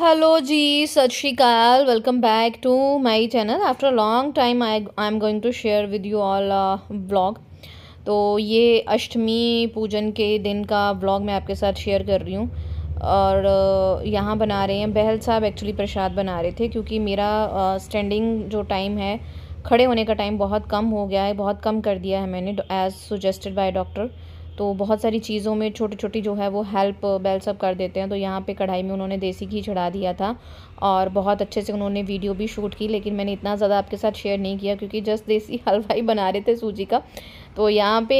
hello जी सत श्रीकाल welcome back to my channel after a long time I I am going to share with you all blog तो ये अष्टमी पूजन के दिन का ब्लॉग मैं आपके साथ शेयर कर रही हूँ और यहाँ बना रहे हैं बहल साहब एक्चुअली प्रसाद बना रहे थे क्योंकि मेरा स्टैंडिंग जो टाइम है खड़े होने का टाइम बहुत कम हो गया है बहुत कम कर दिया है मैंने एज़ सुजेस्टेड बाय डॉक्टर तो बहुत सारी चीज़ों में छोटी छोटी जो है वो हेल्प सब कर देते हैं तो यहाँ पे कढ़ाई में उन्होंने देसी घी चढ़ा दिया था और बहुत अच्छे से उन्होंने वीडियो भी शूट की लेकिन मैंने इतना ज़्यादा आपके साथ शेयर नहीं किया क्योंकि जस्ट देसी हलवा ही बना रहे थे सूजी का तो यहाँ पे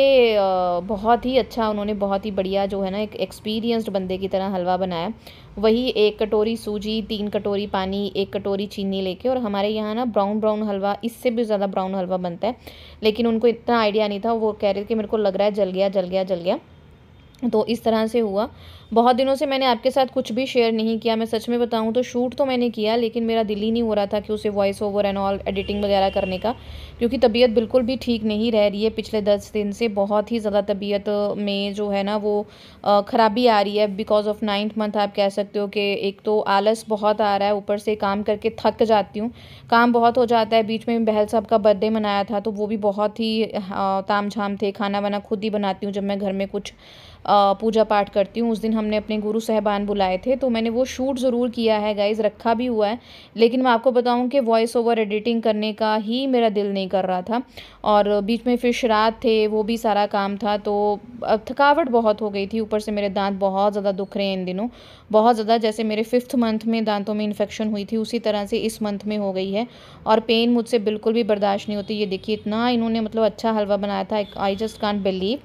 बहुत ही अच्छा उन्होंने बहुत ही बढ़िया जो है ना एक एक्सपीरियंस्ड बंदे की तरह हलवा बनाया वही एक कटोरी सूजी तीन कटोरी पानी एक कटोरी चीनी लेके और हमारे यहाँ ना ब्राउन ब्राउन हलवा इससे भी ज़्यादा ब्राउन हलवा बनता है लेकिन उनको इतना आइडिया नहीं था वो कह रहे थे कि मेरे को लग रहा है जल गया जल गया जल गया तो इस तरह से हुआ बहुत दिनों से मैंने आपके साथ कुछ भी शेयर नहीं किया मैं सच में बताऊं तो शूट तो मैंने किया लेकिन मेरा दिल ही नहीं हो रहा था कि उसे voice over and all editing वगैरह करने का क्योंकि तबीयत बिल्कुल भी ठीक नहीं रह रही है पिछले दस दिन से बहुत ही ज़्यादा तबीयत में जो है ना वो ख़राबी आ रही है बिकॉज ऑफ नाइन्थ मंथ आप कह सकते हो कि एक तो आलस बहुत आ रहा है ऊपर से काम करके थक जाती हूँ काम बहुत हो जाता है बीच में बहल साहब का बर्थडे मनाया था तो वो भी बहुत ही ताम झाम थे खाना वाना खुद ही बनाती हूँ जब मैं घर में कुछ पूजा पाठ करती हूँ उस दिन हमने अपने गुरु साहबान बुलाए थे तो मैंने वो शूट ज़रूर किया है गाइज़ रखा भी हुआ है लेकिन मैं आपको बताऊँ कि वॉइस ओवर एडिटिंग करने का ही मेरा दिल नहीं कर रहा था और बीच में फिर शराब थे वो भी सारा काम था तो थकावट बहुत हो गई थी ऊपर से मेरे दांत बहुत ज़्यादा दुख रहे हैं इन दिनों बहुत ज़्यादा जैसे मेरे फिफ्थ मंथ में दांतों में इन्फेक्शन हुई थी उसी तरह से इस मंथ में हो गई है और पेन मुझसे बिल्कुल भी बर्दाश्त नहीं होती ये देखिए इतना इन्होंने मतलब अच्छा हलवा बनाया था आई जस्ट कॉन्ट बिलीव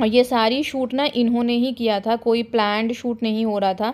और ये सारी शूट ना इन्होंने ही किया था कोई प्लान्ड शूट नहीं हो रहा था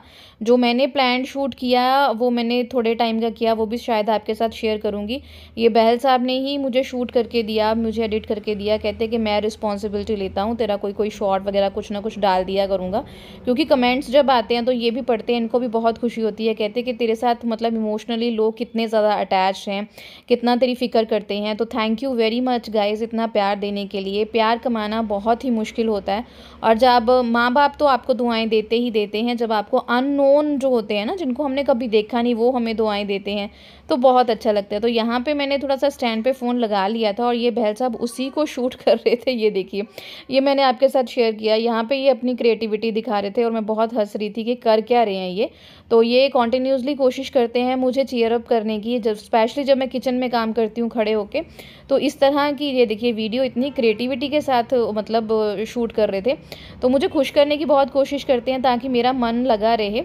जो मैंने प्लान्ड शूट किया वो मैंने थोड़े टाइम का किया वो भी शायद आपके साथ शेयर करूँगी ये बहल साहब ने ही मुझे शूट करके दिया मुझे एडिट करके दिया कहते कि मैं रिस्पॉन्सिबिलिटी लेता हूँ तेरा कोई कोई शॉर्ट वगैरह कुछ ना कुछ डाल दिया करूँगा क्योंकि कमेंट्स जब आते हैं तो ये भी पढ़ते हैं इनको भी बहुत खुशी होती है कहते कि तेरे साथ मतलब इमोशनली लोग कितने ज़्यादा अटैच हैं कितना तेरी फ़िक्र करते हैं तो thank you very much guys इतना प्यार देने के लिए प्यार कमाना बहुत ही मुश्किल होता है और जब माँ बाप तो आपको दुआएं देते ही देते हैं जब आपको अननोन जो होते हैं ना जिनको हमने कभी देखा नहीं वो हमें दुआएं देते हैं तो बहुत अच्छा लगता है तो यहाँ पे मैंने थोड़ा सा स्टैंड पे फ़ोन लगा लिया था और ये बहल साहब उसी को शूट कर रहे थे ये देखिए ये मैंने आपके साथ शेयर किया यहाँ पे ये अपनी क्रिएटिविटी दिखा रहे थे और मैं बहुत हंस रही थी कि कर क्या रहे हैं ये तो ये कॉन्टीन्यूसली कोशिश करते हैं मुझे चेयरअप करने की जब स्पेशली जब मैं किचन में काम करती हूँ खड़े होकर तो इस तरह की ये देखिए वीडियो इतनी क्रिएटिविटी के साथ मतलब शूट कर रहे थे तो मुझे खुश करने की बहुत कोशिश करते हैं ताकि मेरा मन लगा रहे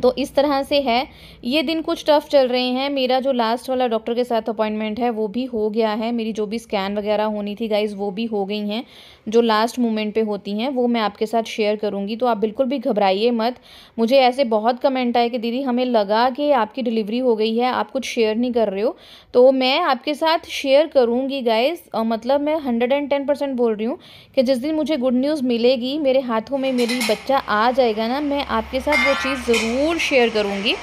तो इस तरह से है ये दिन कुछ टफ चल रहे हैं मेरा जो लास्ट वाला डॉक्टर के साथ अपॉइंटमेंट है वो भी हो गया है मेरी जो भी स्कैन वगैरह होनी थी गाइज वो भी हो गई हैं जो लास्ट मोमेंट पे होती हैं वो मैं आपके साथ शेयर करूँगी तो आप बिल्कुल भी घबराइए मत मुझे ऐसे बहुत कमेंट आए कि दीदी हमें लगा कि आपकी डिलीवरी हो गई है आप कुछ शेयर नहीं कर रहे हो तो मैं आपके साथ शेयर करूँगी गाइज मतलब मैं हंड्रेड एंड टेन परसेंट बोल रही हूँ कि जिस दिन मुझे गुड न्यूज़ मिलेगी मेरे हाथों में मेरी बच्चा आ जाएगा ना मैं आपके साथ वो चीज़ ज़रूर ज़रूर शेयर करूँगी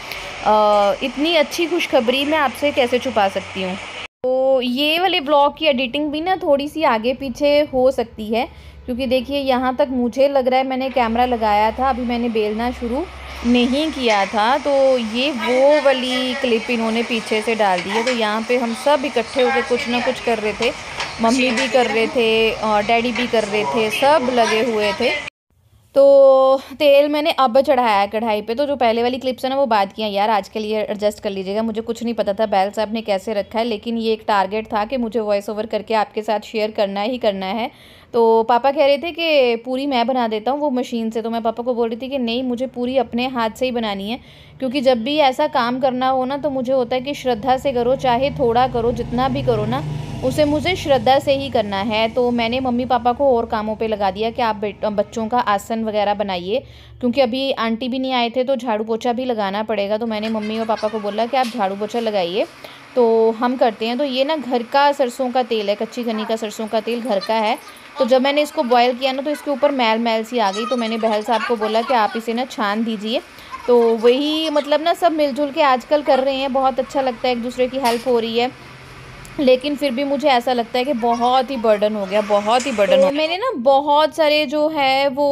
इतनी अच्छी खुशखबरी मैं आपसे कैसे छुपा सकती हूँ तो ये वाले ब्लॉग की एडिटिंग भी ना थोड़ी सी आगे पीछे हो सकती है क्योंकि देखिए यहाँ तक मुझे लग रहा है मैंने कैमरा लगाया था अभी मैंने बेलना शुरू नहीं किया था तो ये वो वाली क्लिप इन्होंने पीछे से डाल दी है तो यहाँ पे हम सब इकट्ठे होकर कुछ ना कुछ कर रहे थे मम्मी भी कर रहे थे और डैडी भी कर रहे थे सब लगे हुए थे तो तेल मैंने अब चढ़ाया है कढ़ाई पे तो जो पहले वाली क्लिप्स है ना वो बात किया यार आज के लिए एडजस्ट कर लीजिएगा मुझे कुछ नहीं पता था बैल साहब ने कैसे रखा है लेकिन ये एक टारगेट था कि मुझे वॉइस ओवर करके आपके साथ शेयर करना ही करना है तो पापा कह रहे थे कि पूरी मैं बना देता हूँ वो मशीन से तो मैं पापा को बोल रही थी कि नहीं मुझे पूरी अपने हाथ से ही बनानी है क्योंकि जब भी ऐसा काम करना हो ना तो मुझे होता है कि श्रद्धा से करो चाहे थोड़ा करो जितना भी करो ना उसे मुझे श्रद्धा से ही करना है तो मैंने मम्मी पापा को और कामों पे लगा दिया कि आप बच्चों का आसन वगैरह बनाइए क्योंकि अभी आंटी भी नहीं आए थे तो झाड़ू पोछा भी लगाना पड़ेगा तो मैंने मम्मी और पापा को बोला कि आप झाड़ू पोछा लगाइए तो हम करते हैं तो ये ना घर का सरसों का तेल है कच्ची घनी का सरसों का तेल घर का है तो जब मैंने इसको बॉयल किया ना तो इसके ऊपर मैल मैल सी आ गई तो मैंने बहल साहब को बोला कि आप इसे ना छान दीजिए तो वही मतलब ना सब मिलजुल के आजकल कर रहे हैं बहुत अच्छा लगता है एक दूसरे की हेल्प हो रही है लेकिन फिर भी मुझे ऐसा लगता है कि बहुत ही बर्डन हो गया बहुत ही बर्डन तो हो मैंने ना बहुत सारे जो है वो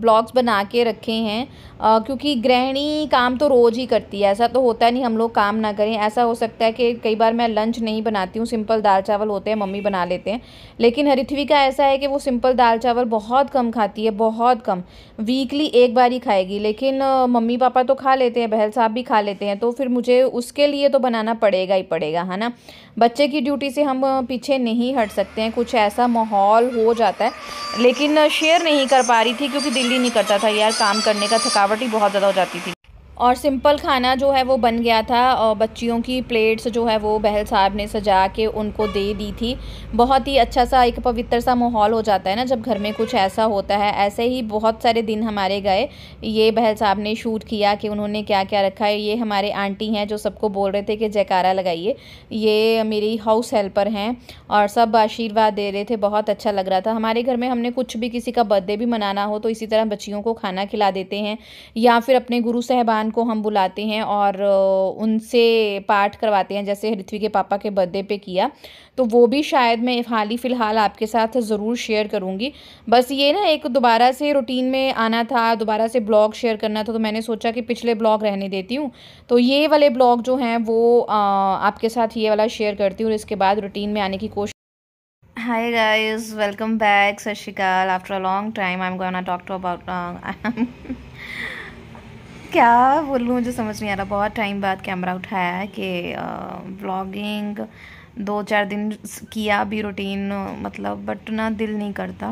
ब्लॉग्स बना के रखे हैं क्योंकि गृहिणी काम तो रोज़ ही करती है ऐसा तो होता नहीं हम लोग काम ना करें ऐसा हो सकता है कि कई बार मैं लंच नहीं बनाती हूँ सिंपल दाल चावल होते हैं मम्मी बना लेते हैं लेकिन हरिथ्वी का ऐसा है कि वो सिंपल दाल चावल बहुत कम खाती है बहुत कम वीकली एक बार ही खाएगी लेकिन मम्मी पापा तो खा लेते हैं बहल साहब भी खा लेते हैं तो फिर मुझे उसके लिए तो बनाना पड़ेगा ही पड़ेगा है ना बच्चे बच्चे की ड्यूटी से हम पीछे नहीं हट सकते हैं कुछ ऐसा माहौल हो जाता है लेकिन शेयर नहीं कर पा रही थी क्योंकि दिल्ली नहीं करता था यार काम करने का थकावट ही बहुत ज़्यादा हो जाती थी और सिंपल खाना जो है वो बन गया था और बच्चियों की प्लेट्स जो है वो बहल साहब ने सजा के उनको दे दी थी बहुत ही अच्छा सा एक पवित्र सा माहौल हो जाता है ना जब घर में कुछ ऐसा होता है ऐसे ही बहुत सारे दिन हमारे गए ये बहल साहब ने शूट किया कि उन्होंने क्या क्या रखा है ये हमारे आंटी हैं जो सबको बोल रहे थे कि जयकारा लगाइए ये मेरी हाउस हेल्पर हैं और सब आशीर्वाद दे रहे थे बहुत अच्छा लग रहा था हमारे घर में हमने कुछ भी किसी का बर्थडे भी मनाना हो तो इसी तरह बच्चियों को खाना खिला देते हैं या फिर अपने गुरु साहबान भगवान को हम बुलाते हैं और उनसे पाठ करवाते हैं जैसे ऋथ्वी के पापा के बर्थडे पे किया तो वो भी शायद मैं हाल ही फ़िलहाल आपके साथ ज़रूर शेयर करूँगी बस ये ना एक दोबारा से रूटीन में आना था दोबारा से ब्लॉग शेयर करना था तो मैंने सोचा कि पिछले ब्लॉग रहने देती हूँ तो ये वाले ब्लॉग जो हैं वो आपके साथ ये वाला शेयर करती हूँ और इसके बाद रूटीन में आने की कोशिश hi guys welcome back sashikal after a long time i'm gonna talk to about uh, क्या बोलूँ जो समझ नहीं आ रहा बहुत टाइम बाद कैमरा उठाया है कि ब्लॉगिंग दो चार दिन किया भी रूटीन मतलब बट ना दिल नहीं करता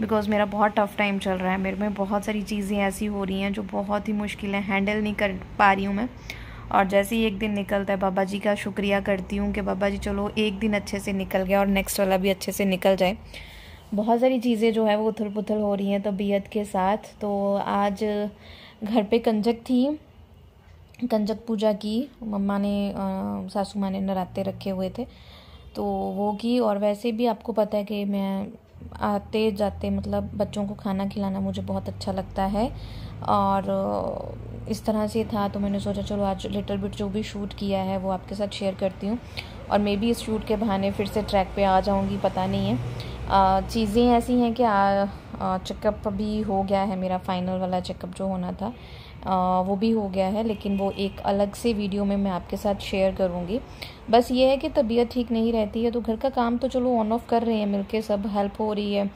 बिकॉज़ मेरा बहुत टफ़ टाइम चल रहा है मेरे में बहुत सारी चीज़ें ऐसी हो रही हैं जो बहुत ही मुश्किल है हैंडल नहीं कर पा रही हूँ मैं और जैसे ही एक दिन निकलता है बाबा जी का शुक्रिया करती हूँ कि बाबा जी चलो एक दिन अच्छे से निकल गया और नेक्स्ट वाला भी अच्छे से निकल जाए बहुत सारी चीज़ें जो है वो उथल पुथल हो रही हैं तबीयत के साथ तो आज घर पे कंजक थी कंजक पूजा की मम्मा ने सासू माँ ने नराते रखे हुए थे तो वो की और वैसे भी आपको पता है कि मैं आते जाते मतलब बच्चों को खाना खिलाना मुझे बहुत अच्छा लगता है और इस तरह से था तो मैंने सोचा चलो आज लिटिल बिट जो भी शूट किया है वो आपके साथ शेयर करती हूँ और मे बी इस शूट के बहाने फिर से ट्रैक पे आ जाऊँगी पता नहीं है चीज़ें ऐसी हैं कि चेकअप भी हो गया है मेरा फाइनल वाला चेकअप जो होना था आ, वो भी हो गया है लेकिन वो एक अलग से वीडियो में मैं आपके साथ शेयर करूँगी बस ये है कि तबीयत ठीक नहीं रहती है तो घर का काम तो चलो ऑन ऑफ कर रहे हैं मिलके सब हेल्प हो रही है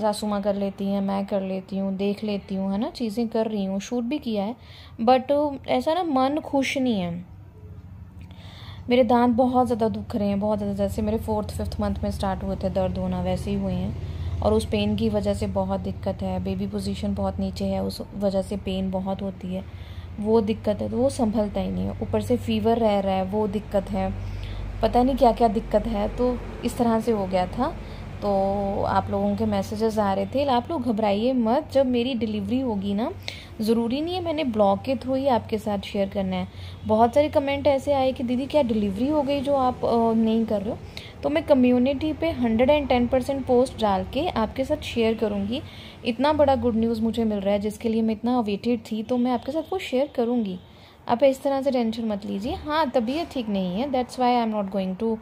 सासू माँ कर लेती हैं मैं कर लेती हूँ देख लेती हूँ है ना चीज़ें कर रही हूँ शूट भी किया है बट ऐसा ना मन खुश नहीं है मेरे दांत बहुत ज़्यादा दुख रहे हैं बहुत ज़्यादा जैसे मेरे फोर्थ फिफ्थ मंथ में स्टार्ट हुए थे दर्द होना वैसे ही हुए हैं और उस पेन की वजह से बहुत दिक्कत है बेबी पोजीशन बहुत नीचे है उस वजह से पेन बहुत होती है वो दिक्कत है तो वो संभलता ही नहीं है ऊपर से फीवर रह रहा है वो दिक्कत है पता नहीं क्या क्या दिक्कत है तो इस तरह से हो गया था तो आप लोगों के मैसेजेस आ रहे थे आप लोग घबराइए मत जब मेरी डिलीवरी होगी ना ज़रूरी नहीं है मैंने ब्लॉग के थ्रू ही आपके साथ शेयर करना है बहुत सारे कमेंट ऐसे आए कि दीदी क्या डिलीवरी हो गई जो आप नहीं कर रहे हो तो मैं कम्युनिटी पे 110 परसेंट पोस्ट डाल के आपके साथ शेयर करूँगी इतना बड़ा गुड न्यूज़ मुझे मिल रहा है जिसके लिए मैं इतना अवेटेड थी तो मैं आपके साथ वो शेयर करूँगी आप इस तरह से टेंशन मत लीजिए हाँ तबीयत ठीक नहीं है that's why I am not going to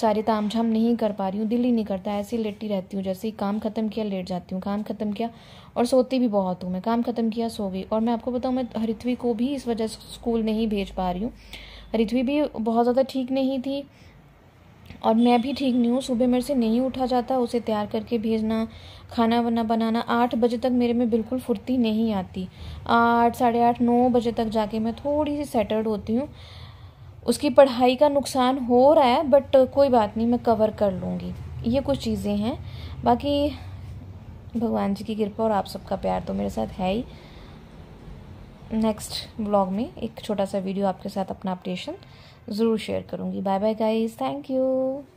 सारे ताम झाम नहीं कर पा रही हूँ दिल ही नहीं करता ऐसे लेटी रहती हूँ जैसे ही काम ख़त्म किया लेट जाती हूँ काम ख़त्म किया और सोती भी बहुत हूँ मैं काम ख़त्म किया सो गई और मैं आपको बताऊँ मैं हरिथवी को भी इस वजह से स्कूल नहीं भेज पा रही हूँ हरिथवी भी बहुत ज़्यादा ठीक नहीं थी और मैं भी ठीक नहीं हूँ सुबह मेरे से नहीं उठा जाता उसे तैयार करके भेजना खाना वाना बनाना आठ बजे तक मेरे में बिल्कुल फुर्ती नहीं आती आठ साढ़े आठ नौ बजे तक जाके मैं थोड़ी सी सेटल्ड होती हूँ उसकी पढ़ाई का नुकसान हो रहा है बट कोई बात नहीं मैं कवर कर लूँगी ये कुछ चीज़ें हैं बाकी भगवान जी की कृपा और आप सबका प्यार तो मेरे साथ है ही नेक्स्ट ब्लॉग में एक छोटा सा वीडियो आपके साथ अपना अपडेशन ज़रूर शेयर करूँगी bye bye guys thank you